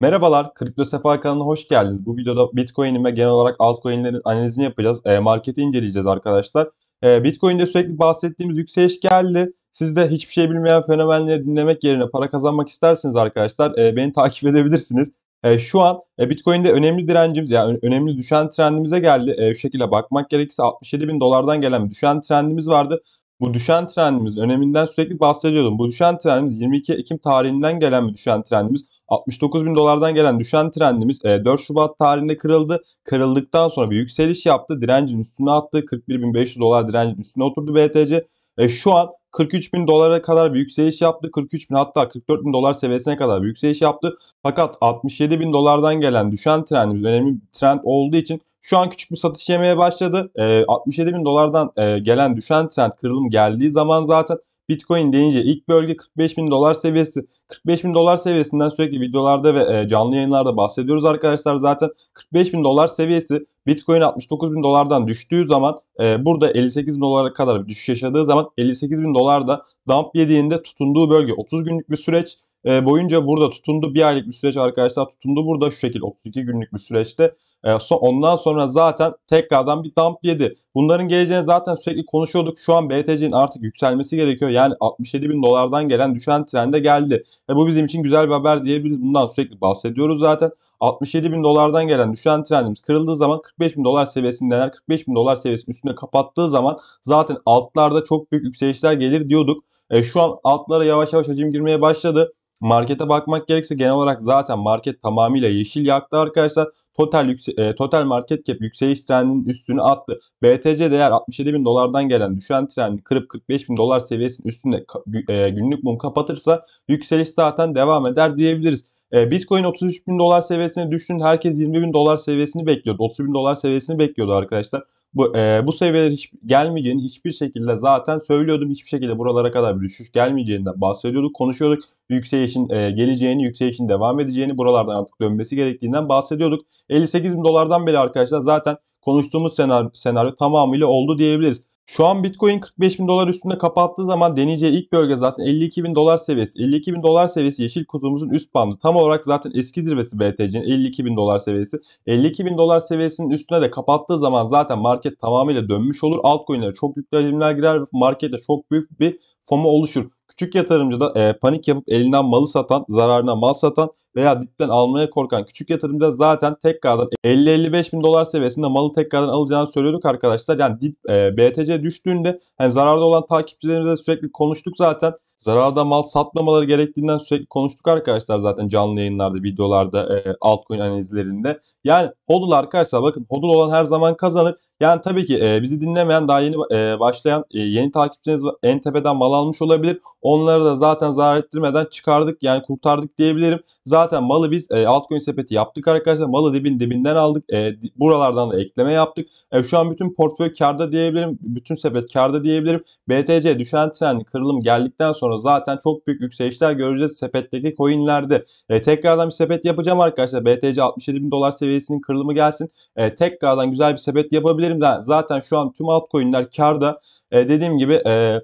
Merhabalar, Kripto Kriptosefa kanalına hoş geldiniz. Bu videoda Bitcoin'in ve genel olarak altcoin'lerin analizini yapacağız. E, marketi inceleyeceğiz arkadaşlar. E, Bitcoin'de sürekli bahsettiğimiz yükseliş geldi. Siz de hiçbir şey bilmeyen fenomenleri dinlemek yerine para kazanmak isterseniz arkadaşlar e, beni takip edebilirsiniz. E, şu an e, Bitcoin'de önemli direncimiz yani önemli düşen trendimize geldi. E, şu şekilde bakmak gerekirse 67 bin dolardan gelen bir düşen trendimiz vardı. Bu düşen trendimiz öneminden sürekli bahsediyordum. Bu düşen trendimiz 22 Ekim tarihinden gelen bir düşen trendimiz. 69 bin dolardan gelen düşen trendimiz 4 e, Şubat tarihinde kırıldı. Kırıldıktan sonra bir yükseliş yaptı. Direncin üstüne attı. 41 bin 500 dolar direncin üstüne oturdu BTC. E, şu an 43 bin dolara kadar bir yükseliş yaptı. 43 bin hatta 44 bin dolar seviyesine kadar bir yükseliş yaptı. Fakat 67 bin dolardan gelen düşen trendimiz önemli bir trend olduğu için şu an küçük bir satış yemeye başladı. 67 e, bin dolardan gelen düşen trend kırılım geldiği zaman zaten Bitcoin deyince ilk bölge 45 bin dolar seviyesi. 45 bin dolar seviyesinden sürekli videolarda ve e, canlı yayınlarda bahsediyoruz arkadaşlar. Zaten 45 bin dolar seviyesi Bitcoin 69 bin dolardan düştüğü zaman e, burada 58 bin dolara kadar düşüş yaşadığı zaman 58 bin dolar da dump yediğinde tutunduğu bölge 30 günlük bir süreç. E, boyunca burada tutundu. Bir aylık bir süreç arkadaşlar tutundu. Burada şu şekilde 32 günlük bir süreçte. E, ondan sonra zaten tekrardan bir dump yedi. Bunların geleceğini zaten sürekli konuşuyorduk. Şu an BTC'nin artık yükselmesi gerekiyor. Yani 67 bin dolardan gelen düşen trende geldi. Ve bu bizim için güzel bir haber diyebiliriz. Bundan sürekli bahsediyoruz zaten. 67 bin dolardan gelen düşen trendimiz kırıldığı zaman 45 bin dolar seviyesinden 45 bin dolar seviyesinin üstüne kapattığı zaman zaten altlarda çok büyük yükselişler gelir diyorduk. E, şu an altlara yavaş yavaş hacim girmeye başladı. Markete bakmak gerekirse genel olarak zaten market tamamıyla yeşil yaktı arkadaşlar. Total, yükse e, total market cap yükseliş trendinin üstünü attı. BTC değer 67 bin dolardan gelen düşen trendi kırıp 45 bin dolar seviyesinin üstünde e, günlük mum kapatırsa yükseliş zaten devam eder diyebiliriz. E, Bitcoin 33 bin dolar seviyesine düştüğünde herkes 20 bin dolar seviyesini bekliyordu. 30 bin dolar seviyesini bekliyordu arkadaşlar. Bu, e, bu seviyelere hiç gelmeyeceğini hiçbir şekilde zaten söylüyordum. Hiçbir şekilde buralara kadar bir düşüş gelmeyeceğinden bahsediyorduk, konuşuyorduk. Yükselişin e, geleceğini, yükselişin devam edeceğini, buralardan artık dönmesi gerektiğinden bahsediyorduk. 58 bin dolardan beri arkadaşlar zaten konuştuğumuz senaryo, senaryo tamamıyla oldu diyebiliriz. Şu an Bitcoin 45 bin dolar üstünde kapattığı zaman deneyeceği ilk bölge zaten 52 bin dolar seviyesi. 52 bin dolar seviyesi yeşil kutumuzun üst bandı. Tam olarak zaten eski zirvesi BTC'nin 52 bin dolar seviyesi. 52 bin dolar seviyesinin üstüne de kapattığı zaman zaten market tamamıyla dönmüş olur. Altcoin'lere çok yüklü hacimler girer ve markette çok büyük bir FOMO oluşur. Küçük yatırımcı da e, panik yapıp elinden malı satan, zararına mal satan veya dipten almaya korkan küçük yatırımcı zaten tekrardan 50-55 bin dolar seviyesinde malı tekrardan alacağını söylüyorduk arkadaşlar. Yani dip e, BTC düştüğünde yani zararda olan takipçilerimizle sürekli konuştuk zaten. Zararda mal satmamaları gerektiğinden sürekli konuştuk arkadaşlar zaten canlı yayınlarda, videolarda, e, altcoin analizlerinde. Yani hodl arkadaşlar bakın hodl olan her zaman kazanır. Yani tabii ki e, bizi dinlemeyen daha yeni e, başlayan e, yeni takipçiniz en tepeden mal almış olabilir. Onları da zaten zarar ettirmeden çıkardık yani kurtardık diyebilirim. Zaten malı biz e, altcoin sepeti yaptık arkadaşlar. Malı dibin dibinden aldık. E, buralardan da ekleme yaptık. E, şu an bütün portföy karda diyebilirim. Bütün sepet karda diyebilirim. BTC düşen trend kırılım geldikten sonra zaten çok büyük yükselişler göreceğiz sepetteki coinlerde. E, tekrardan bir sepet yapacağım arkadaşlar. BTC 67 bin dolar seviyesinin kırılımı gelsin. E, tekrardan güzel bir sepet yapabilirim Portföylerimde zaten şu an tüm altcoin'ler karda. E, dediğim gibi e,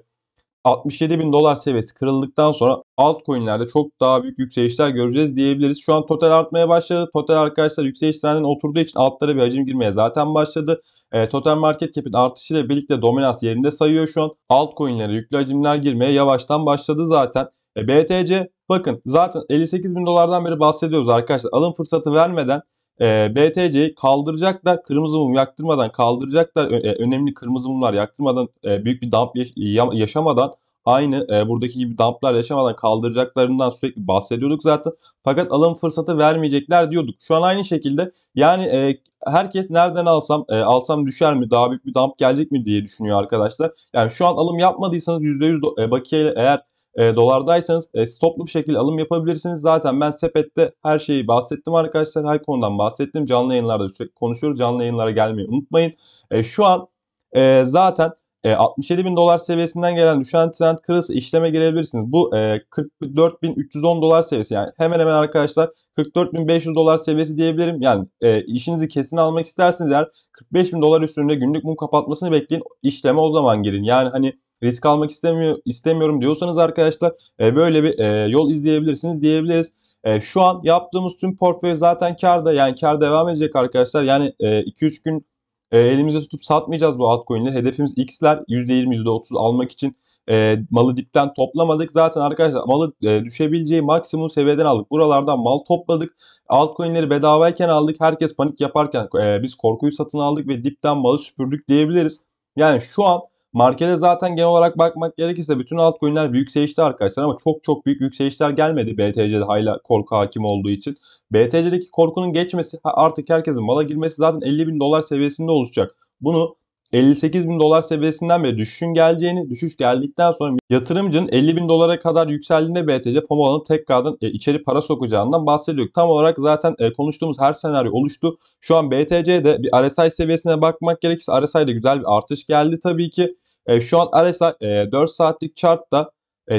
67 bin dolar seviyesi kırıldıktan sonra altcoin'lerde çok daha büyük yükselişler göreceğiz diyebiliriz. Şu an total artmaya başladı. Total arkadaşlar yükseliş trendine oturduğu için altlara bir hacim girmeye zaten başladı. E, total market cap'in artışıyla birlikte dominans yerinde sayıyor şu an. Altcoin'lere yüklü hacimler girmeye yavaştan başladı zaten. E, BTC bakın zaten 58 bin dolardan beri bahsediyoruz arkadaşlar. Alım fırsatı vermeden e, ee, BTC'yi kaldıracaklar. Kırmızı mum yaktırmadan kaldıracaklar. Ö- e, önemli kırmızı mumlar yaktırmadan e, büyük bir dump yaşamadan aynı e, buradaki gibi dumplar yaşamadan kaldıracaklarından sürekli bahsediyorduk zaten. Fakat alım fırsatı vermeyecekler diyorduk. Şu an aynı şekilde yani e, herkes nereden alsam e, alsam düşer mi daha büyük bir dump gelecek mi diye düşünüyor arkadaşlar. Yani şu an alım yapmadıysanız %100 e, bakiye eğer e, dolardaysanız e, stoplu bir şekilde alım yapabilirsiniz. Zaten ben sepette her şeyi bahsettim arkadaşlar. Her konudan bahsettim. Canlı yayınlarda sürekli konuşuyoruz. Canlı yayınlara gelmeyi unutmayın. E, şu an e, zaten e, 67 bin dolar seviyesinden gelen düşen trend kırılsa işleme girebilirsiniz. Bu e, 310 dolar seviyesi yani hemen hemen arkadaşlar 44 bin 500 dolar seviyesi diyebilirim. Yani e, işinizi kesin almak isterseniz eğer 45 bin dolar üstünde günlük mum kapatmasını bekleyin işleme o zaman girin. Yani hani risk almak istemiyor, istemiyorum diyorsanız arkadaşlar e, böyle bir e, yol izleyebilirsiniz diyebiliriz. E, şu an yaptığımız tüm portföy zaten karda yani kar devam edecek arkadaşlar. Yani 2-3 e, gün e, elimizde tutup satmayacağız bu altcoin'leri. Hedefimiz X'ler %20 %30 almak için e, malı dipten toplamadık. Zaten arkadaşlar malı e, düşebileceği maksimum seviyeden aldık. Buralardan mal topladık. Altcoin'leri bedavayken aldık. Herkes panik yaparken e, biz korkuyu satın aldık ve dipten malı süpürdük diyebiliriz. Yani şu an Markete zaten genel olarak bakmak gerekirse bütün alt altcoin'ler yükselişte arkadaşlar ama çok çok büyük yükselişler gelmedi BTC'de hala korku hakim olduğu için. BTC'deki korkunun geçmesi artık herkesin mala girmesi zaten 50 bin dolar seviyesinde oluşacak. Bunu 58 bin dolar seviyesinden beri düşüşün geleceğini, düşüş geldikten sonra yatırımcının 50 bin dolara kadar yükseldiğinde BTC FOMO'nun tekrardan e, içeri para sokacağından bahsediyor. Tam olarak zaten e, konuştuğumuz her senaryo oluştu. Şu an BTC'de bir RSI seviyesine bakmak gerekirse RSI'de güzel bir artış geldi tabii ki. E, şu an RSI e, 4 saatlik chartta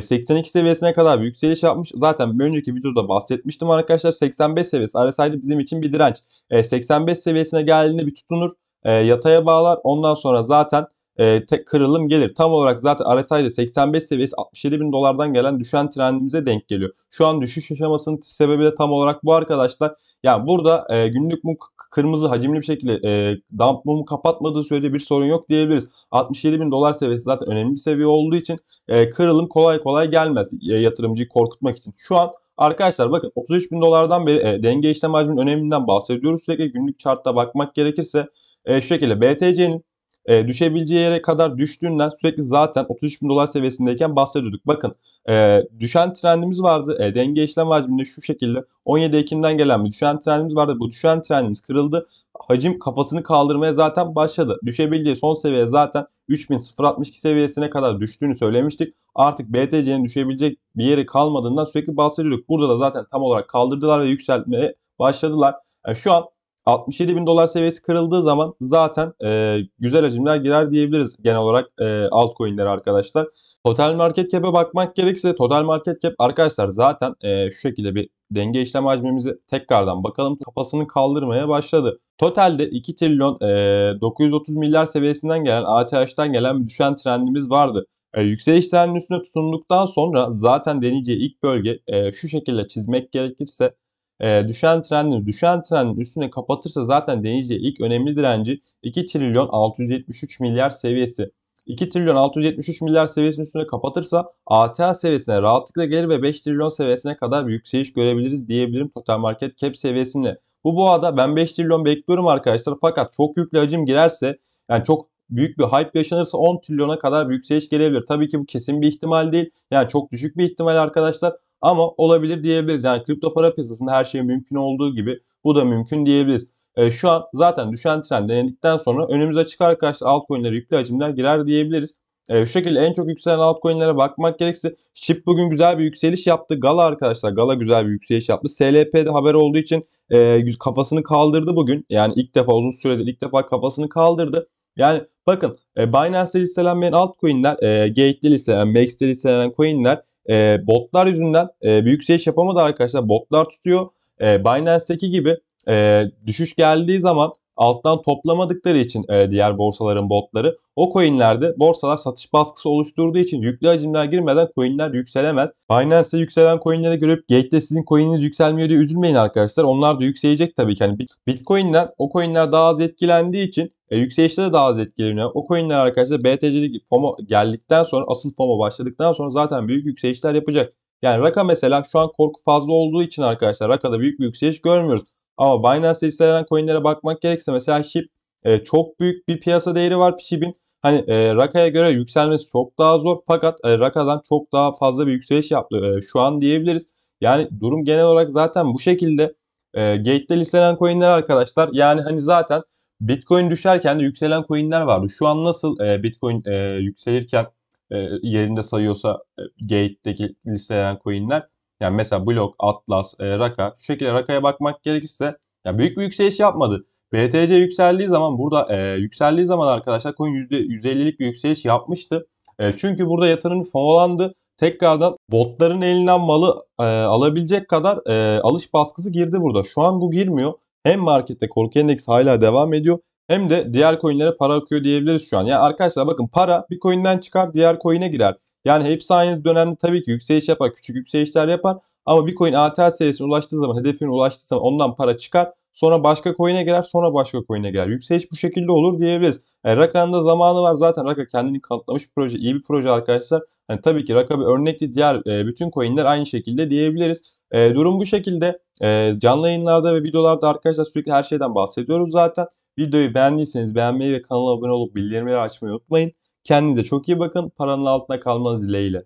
82 e, seviyesine kadar bir yükseliş yapmış. Zaten bir önceki videoda bahsetmiştim arkadaşlar. 85 seviyesi RSI'de bizim için bir direnç. 85 e, seviyesine geldiğinde bir tutunur. E, yataya bağlar. Ondan sonra zaten e, tek kırılım gelir. Tam olarak zaten RSI'de 85 seviyesi 67 bin dolardan gelen düşen trendimize denk geliyor. Şu an düşüş yaşamasının sebebi de tam olarak bu arkadaşlar. Yani burada e, günlük mu kırmızı hacimli bir şekilde e, dump mumu kapatmadığı sürece bir sorun yok diyebiliriz. 67 bin dolar seviyesi zaten önemli bir seviye olduğu için e, kırılım kolay kolay gelmez e, yatırımcıyı korkutmak için. Şu an Arkadaşlar bakın 33 bin dolardan beri e, denge işlem hacminin öneminden bahsediyoruz. Sürekli günlük chartta bakmak gerekirse e, şu şekilde BTC'nin e, düşebileceği yere kadar düştüğünden sürekli zaten 33 bin dolar seviyesindeyken bahsediyorduk. Bakın e, düşen trendimiz vardı. E, denge işlem hacminde şu şekilde 17 Ekim'den gelen bir düşen trendimiz vardı. Bu düşen trendimiz kırıldı. Hacim kafasını kaldırmaya zaten başladı. Düşebileceği son seviye zaten 3062 seviyesine kadar düştüğünü söylemiştik. Artık BTC'nin düşebilecek bir yeri kalmadığından sürekli bahsediyorduk. Burada da zaten tam olarak kaldırdılar ve yükseltmeye başladılar. Yani e, şu an 67 bin dolar seviyesi kırıldığı zaman zaten e, güzel hacimler girer diyebiliriz genel olarak e, altcoin'lere arkadaşlar. Total market cap'e bakmak gerekirse total market cap arkadaşlar zaten e, şu şekilde bir denge işlem hacmimizi tekrardan bakalım kafasını kaldırmaya başladı. Totalde 2 trilyon e, 930 milyar seviyesinden gelen ATH'den gelen bir düşen trendimiz vardı. E, yükseliş trendinin üstüne tutunduktan sonra zaten deneyeceği ilk bölge e, şu şekilde çizmek gerekirse e, düşen trendini düşen trendin üstüne kapatırsa zaten Denizli'ye ilk önemli direnci 2 trilyon 673 milyar seviyesi. 2 trilyon 673 milyar seviyesinin üstüne kapatırsa ATA seviyesine rahatlıkla gelir ve 5 trilyon seviyesine kadar bir yükseliş görebiliriz diyebilirim total market cap seviyesinde. Bu boğada ben 5 trilyon bekliyorum arkadaşlar fakat çok yüklü hacim girerse yani çok büyük bir hype yaşanırsa 10 trilyona kadar bir yükseliş gelebilir. Tabii ki bu kesin bir ihtimal değil. Yani çok düşük bir ihtimal arkadaşlar. Ama olabilir diyebiliriz. Yani kripto para piyasasında her şey mümkün olduğu gibi bu da mümkün diyebiliriz. E, şu an zaten düşen trend denedikten sonra önümüze açık arkadaşlar altcoin'lere yüklü hacimler girer diyebiliriz. E, şu şekilde en çok yükselen altcoin'lere bakmak gerekirse Chip bugün güzel bir yükseliş yaptı. Gala arkadaşlar Gala güzel bir yükseliş yaptı. SLP'de haber olduğu için e, kafasını kaldırdı bugün. Yani ilk defa uzun süredir ilk defa kafasını kaldırdı. Yani bakın e, Binance'de listelenmeyen altcoin'ler, e, Gate'de listelenen, Max'de listelenen coin'ler e, botlar yüzünden e, büyük şey yapamadı arkadaşlar. Botlar tutuyor. E, Binance'teki gibi e, düşüş geldiği zaman alttan toplamadıkları için e, diğer borsaların botları o coinlerde borsalar satış baskısı oluşturduğu için yüklü hacimler girmeden coinler yükselemez. Binance'de yükselen coinlere göre Gate'de sizin coininiz yükselmiyor diye üzülmeyin arkadaşlar. Onlar da yükselecek tabii ki. Yani Bitcoin'den o coinler daha az etkilendiği için e, yükselişte de daha az etkileniyor. O coinler arkadaşlar BTC'lik FOMO geldikten sonra asıl FOMO başladıktan sonra zaten büyük yükselişler yapacak. Yani Raka mesela şu an korku fazla olduğu için arkadaşlar Raka'da büyük bir yükseliş görmüyoruz. Ama Binance'de listelenen coinlere bakmak gerekirse mesela SHIB e, çok büyük bir piyasa değeri var. SHIB'in hani e, Raka'ya göre yükselmesi çok daha zor fakat e, Raka'dan çok daha fazla bir yükseliş yaptı e, şu an diyebiliriz. Yani durum genel olarak zaten bu şekilde e, gate'de listelenen coinler arkadaşlar yani hani zaten Bitcoin düşerken de yükselen coinler vardı. Şu an nasıl e, Bitcoin e, yükselirken e, yerinde sayıyorsa e, gate'deki listelenen coinler yani mesela Block, Atlas, e, Raka. Şu şekilde Raka'ya bakmak gerekirse ya büyük bir yükseliş yapmadı. BTC yükseldiği zaman burada e, yükseldiği zaman arkadaşlar coin %150'lik bir yükseliş yapmıştı. E, çünkü burada yatırım fonlandı. Tekrardan botların elinden malı e, alabilecek kadar e, alış baskısı girdi burada. Şu an bu girmiyor. Hem markette korku endeks hala devam ediyor. Hem de diğer coinlere para akıyor diyebiliriz şu an. Yani arkadaşlar bakın para bir coin'den çıkar diğer coin'e girer. Yani hepsi aynı dönemde tabii ki yükseliş yapar, küçük yükselişler yapar. Ama bir coin ATH seviyesine ulaştığı zaman, hedefine ulaştığı zaman ondan para çıkar. Sonra başka coin'e girer, sonra başka coin'e girer. Yükseliş bu şekilde olur diyebiliriz. Yani e, Raka'nın da zamanı var. Zaten Raka kendini kanıtlamış bir proje, iyi bir proje arkadaşlar. Yani tabii ki Raka bir örnekti. Diğer e, bütün coin'ler aynı şekilde diyebiliriz. E, durum bu şekilde. canlı yayınlarda ve videolarda arkadaşlar sürekli her şeyden bahsediyoruz zaten. Videoyu beğendiyseniz beğenmeyi ve kanala abone olup bildirimleri açmayı unutmayın. Kendinize çok iyi bakın. Paranın altına kalmanız dileğiyle.